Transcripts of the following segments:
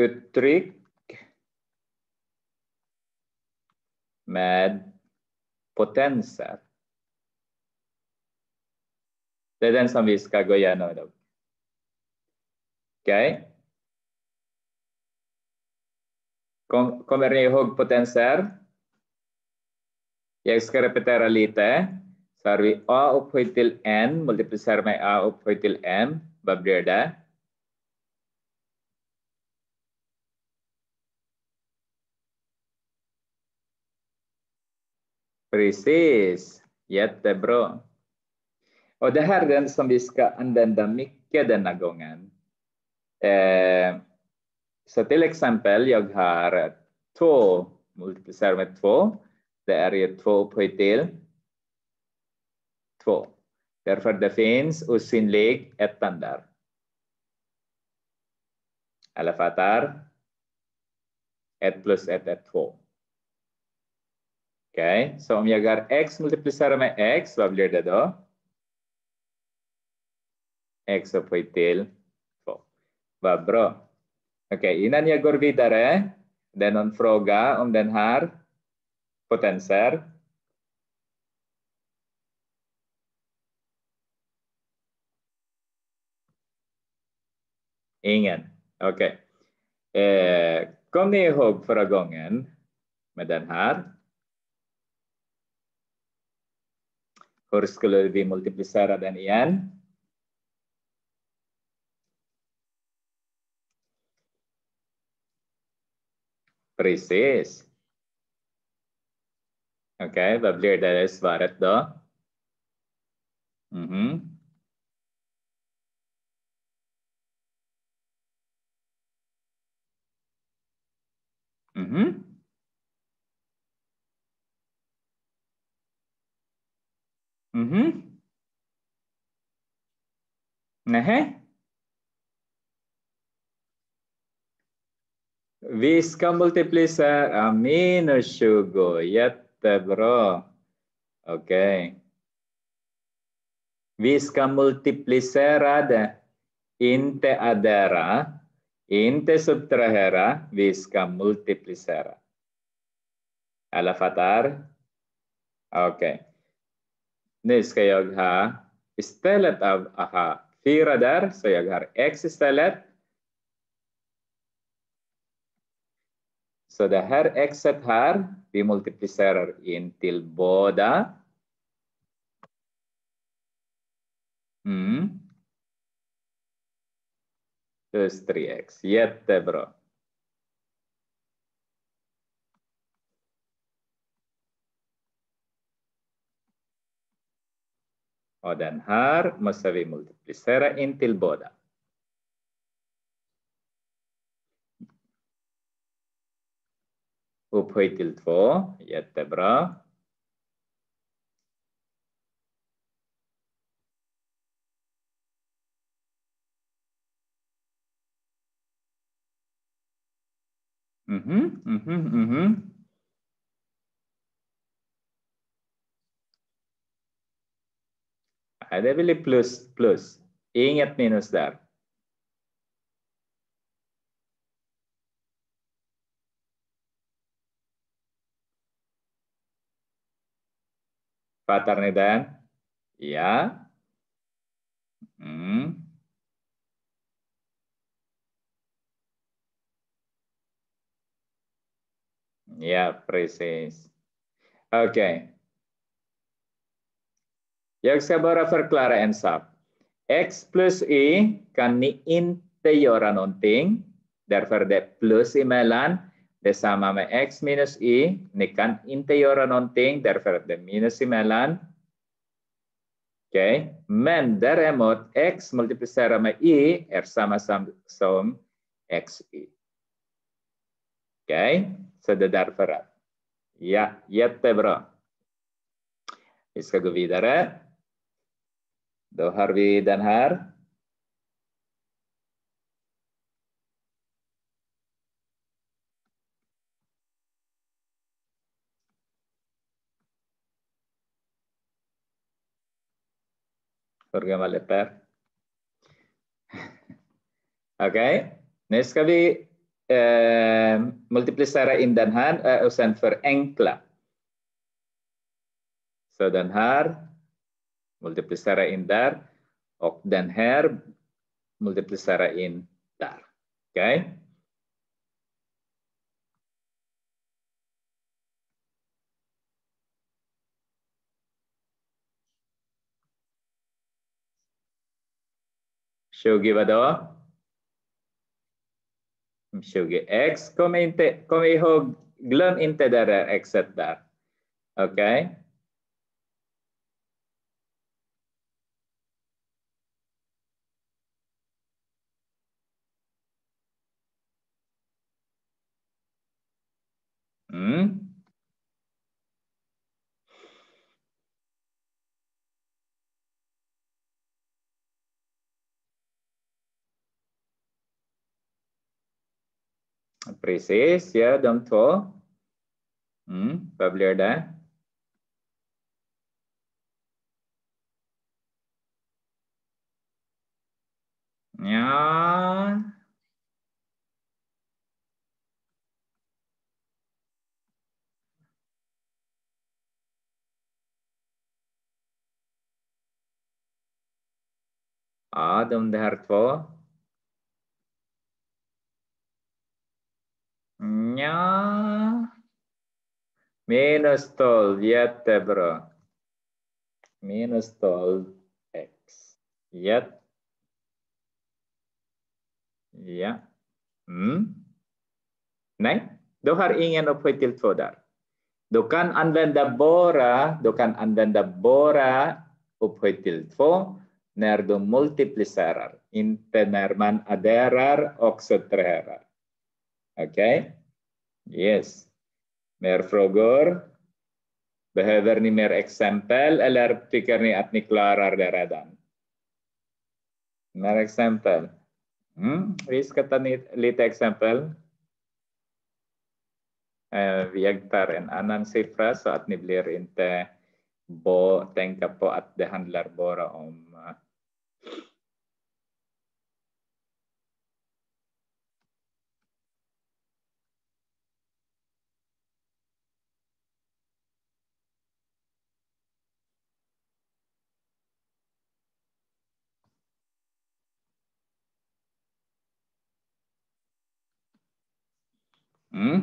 uttryck med potenser. Det är den som vi ska gå igenom idag. Okej? Okay. kommer ni ihåg potenser? Jag ska repetera lite. Så har vi a upphöjt till n, multiplicerar med a upphöjt till m. Vad blir det? Precis, jättebra. Och det här är den som vi ska använda mycket denna gången. Eh, så till exempel, jag har två multiplicerat med två. Det är ju två upphöjt till två. Därför det finns osynlig ettan där. Alla fattar? Ett plus ett är två. Okej, okay? så om jag har x multiplicerar med x, vad blir det då? x upphöjt till 2. Vad bra. Okej, okay, innan jag går vidare, det är någon fråga om den här potenser. Ingen. Okej. Okay. Eh, kom ni ihåg förra gången med den här? Horiscular V multiplicera dan Ian. Precis. Oke, okay, vad blir det svaret då? Mm -hmm. Mm -hmm. Mhm. Nej. Vi ska multiplicera minus 20. Jättebra. Okej. Okay. Vi ska multiplicera det, inte addera, inte subtrahera. Vi ska multiplicera. Alla fattar? Okej. Okay nu ska jag ha istället av ha fyra där, så jag har x istället. Så det här X här, vi multiplicerar in till båda. Mm. Plus 3x, jättebra. Och den här måste vi multiplicera in till båda. Upphöj till två, jättebra. Mm -hmm, mm -hmm, mm -hmm. Ada pilih plus, plus. Ingat minus dar, Fatar dan ya Hmm. Ya, presis, Oke. Okay. Jag ska bara förklara en sak. X plus Y e kan ni inte göra någonting. Därför det plus emellan. Det samma med X minus Y. E, ni kan inte göra någonting. Därför det minus emellan. oke okay. men däremot X multiplicera med Y är samma som X Y. okay. så det är därför. Ja, ya, jättebra. Ya, Vi ska gå vidare. Doharwi dan Har. programa LEPER. Oke, okay. next kali eh, multiplicera in den har är eh, och sen för multiplicera in där och den här multiplicera in där. Okej? Okay? Tjugo vadå? 20x. Kom, inte, kom ihåg, glöm inte det där xet där. Okej? Okay? Hmm? Precis ja, de två. Mm, vad blir det? Ja, Ja, de där två. Ja. Minus 12, jättebra. Minus 12 x. Jätte. Ja. Mm. Nej, du har ingen upphöjd till två där. Du kan använda bara, du kan använda bara upphöjd till två när du multiplicerar, inte när man adderar och subtraherar. Okej? Okay? Yes. Mer frågor? Behöver ni mer exempel eller tycker ni att ni klarar det redan? Mer exempel? Mm, vi ska ta lite exempel. Jag eh, tar en annan siffra så att ni blir inte bo, tänka på att det handlar bara om Hmm?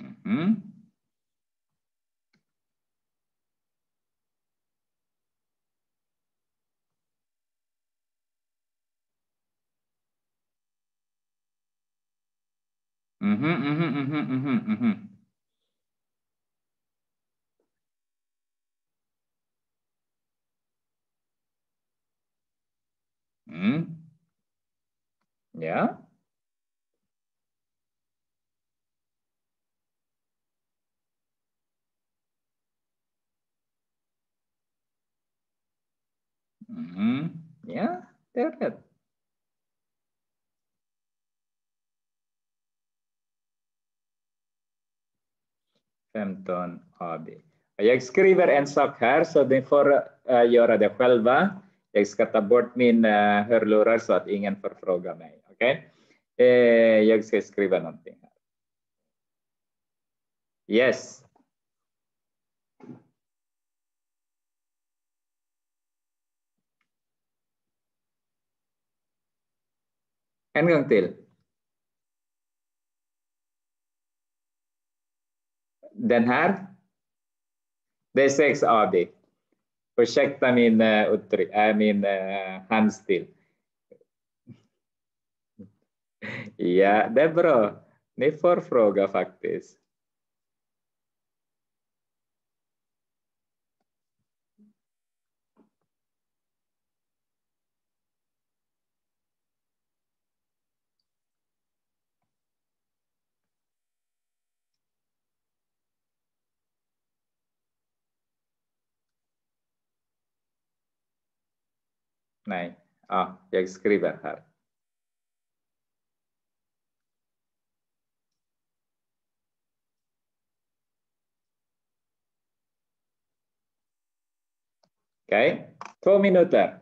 Mm-hmm. Mm-hmm, mm-hmm, mm-hmm, mm-hmm, mm-hmm. Ja. Mhm. Ja, det är rätt. Femton AB. Jag skriver en sak här så ni får uh, göra det själva. Jag ska ta bort min uh, hörlurar så att ingen får fråga mig. Okej? Okay? Eh, jag ska skriva någonting. Här. Yes. En gång till. Den här. Det är sex av det. Ursäkta min, uh, eh, uttryck, äh, eh, min uh, handstil. Ja, det är bra. Ni får fråga faktiskt. Nej, ah, jag skriver här. Okay, 12 minutes left.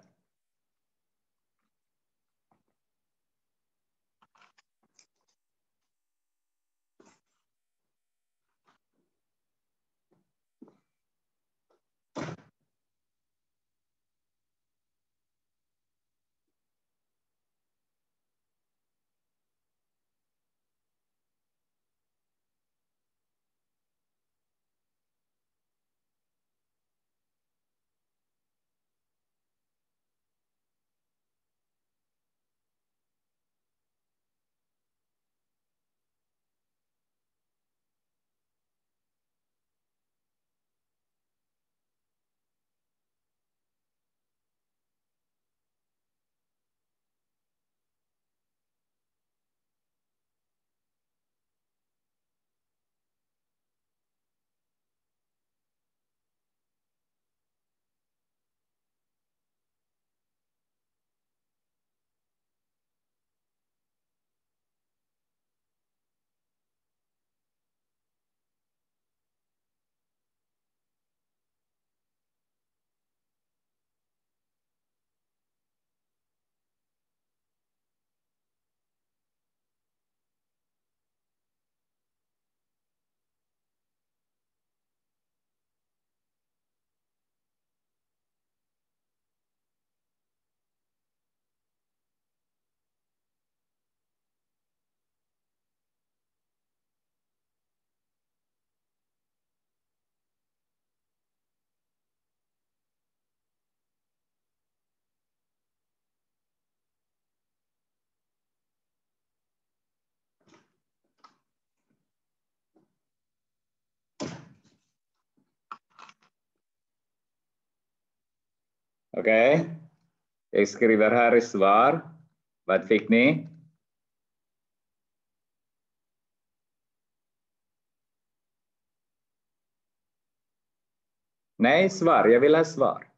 Okej? Okay. Jag skriver här i svar. Vad fick ni? Nej, svar. Jag vill ha svar.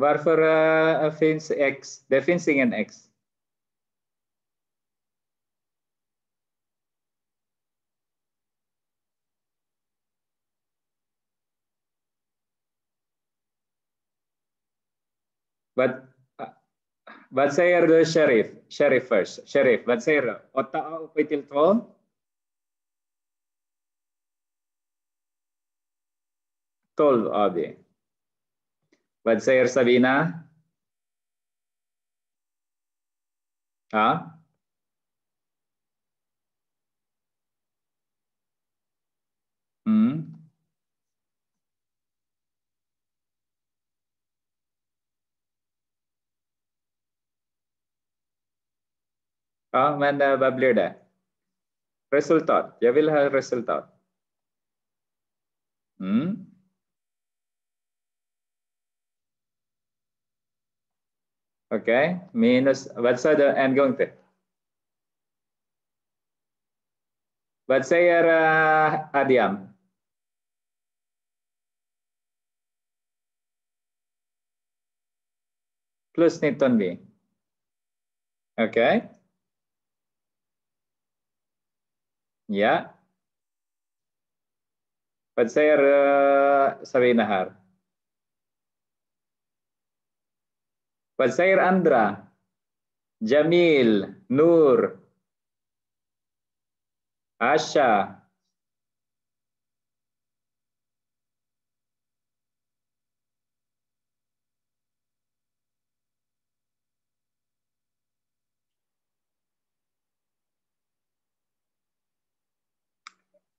Waarvoor uh, X? De vindt een X. Wat, wat zei er sheriff? Sheriff first. Sheriff, wat zei er? Otta op het telefoon? Badsayer Sabina? Ha? Hmm? Ja, ah, men vad uh, blir det? Resultat. Jag vill ha resultat. Mm. Okay, minus, the end going to? What say your uh, Adiam? Plus Newton B. oke Okay. Yeah. What say your uh, Sabina Hart? Wasair Andra, Jamil, Nur, Asha,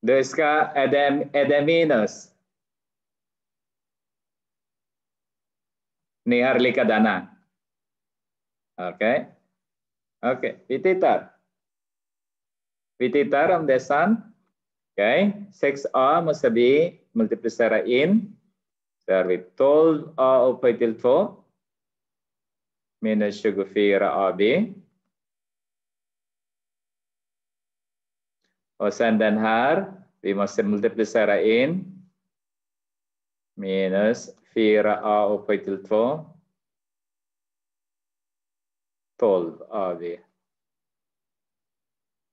Deska Adam Nihar Niharlika Dana. Oke. Oke, pititar. Pititar om desan, Oke, okay. 6 a must be multiplied in. So we told A of till 2. Minus sugar AB. Osan dan har, we must multiply in. Minus fear A of till 12 AV.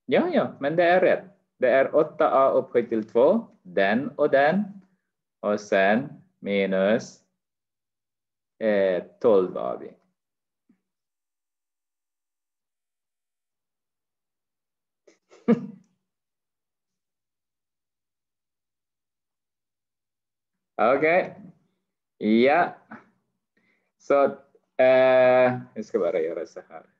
Ja, ja, men det är rätt. Det är 8A upphöjt till 2, den och den. Och sen minus eh, 12 AV. Okej. Okay. Ja. Så Eh, jag ska bara göra så här.